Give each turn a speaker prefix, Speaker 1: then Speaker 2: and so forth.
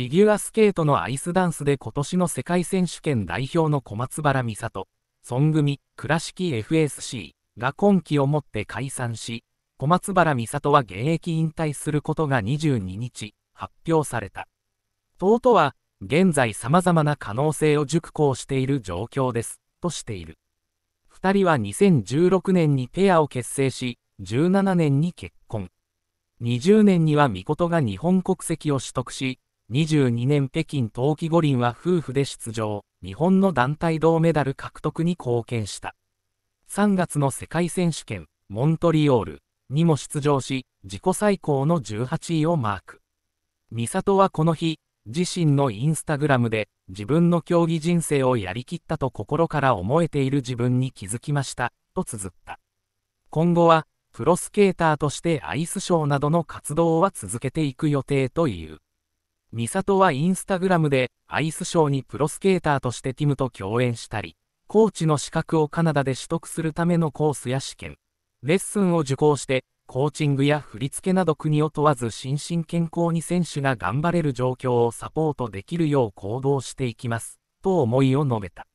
Speaker 1: フィギュアスケートのアイスダンスで今年の世界選手権代表の小松原美里、孫組、倉敷 FSC が今季をもって解散し、小松原美里は現役引退することが22日、発表された。弟は、現在様々な可能性を熟考している状況です、としている。2人は2016年にペアを結成し、17年に結婚。20年には美琴が日本国籍を取得し、2 2 2年北京冬季五輪は夫婦で出場、日本の団体銅メダル獲得に貢献した。3月の世界選手権、モントリオールにも出場し、自己最高の18位をマーク。美里はこの日、自身のインスタグラムで、自分の競技人生をやりきったと心から思えている自分に気づきました、と綴った。今後は、プロスケーターとしてアイスショーなどの活動は続けていく予定という。ミサトはインスタグラムでアイスショーにプロスケーターとしてティムと共演したり、コーチの資格をカナダで取得するためのコースや試験、レッスンを受講して、コーチングや振り付けなど国を問わず心身健康に選手が頑張れる状況をサポートできるよう行動していきます、と思いを述べた。